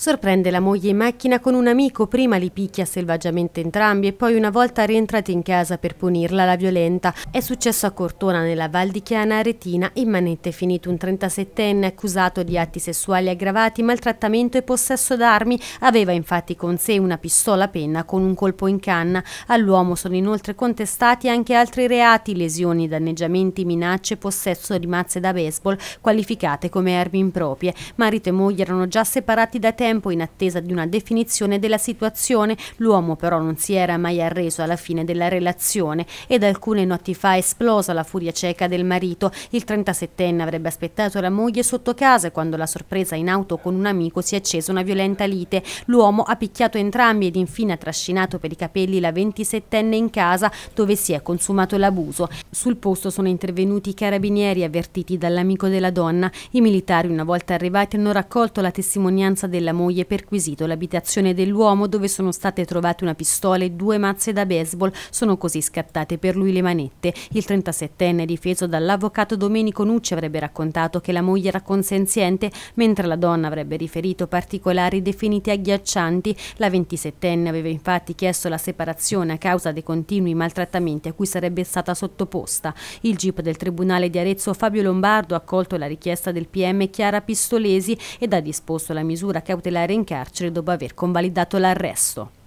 Sorprende la moglie in macchina con un amico, prima li picchia selvaggiamente entrambi e poi una volta rientrati in casa per punirla la violenta. È successo a Cortona nella Val di Chiana Aretina, in manette è finito un 37enne accusato di atti sessuali aggravati, maltrattamento e possesso d'armi. Aveva infatti con sé una pistola penna con un colpo in canna. All'uomo sono inoltre contestati anche altri reati, lesioni, danneggiamenti, minacce, possesso di mazze da baseball qualificate come armi improprie. Marito e moglie erano già separati da tempo tempo in attesa di una definizione della situazione. L'uomo però non si era mai arreso alla fine della relazione ed alcune notti fa è esplosa la furia cieca del marito. Il 37enne avrebbe aspettato la moglie sotto casa quando la sorpresa in auto con un amico si è accesa una violenta lite. L'uomo ha picchiato entrambi ed infine ha trascinato per i capelli la 27enne in casa dove si è consumato l'abuso. Sul posto sono intervenuti i carabinieri avvertiti dall'amico della donna. I militari una volta arrivati hanno raccolto la testimonianza della moglie moglie perquisito l'abitazione dell'uomo dove sono state trovate una pistola e due mazze da baseball. Sono così scattate per lui le manette. Il 37enne difeso dall'avvocato Domenico Nucci avrebbe raccontato che la moglie era consenziente, mentre la donna avrebbe riferito particolari definiti agghiaccianti. La 27enne aveva infatti chiesto la separazione a causa dei continui maltrattamenti a cui sarebbe stata sottoposta. Il GIP del Tribunale di Arezzo Fabio Lombardo ha accolto la richiesta del PM Chiara Pistolesi ed ha disposto la misura cautelare tutelare in carcere dopo aver convalidato l'arresto.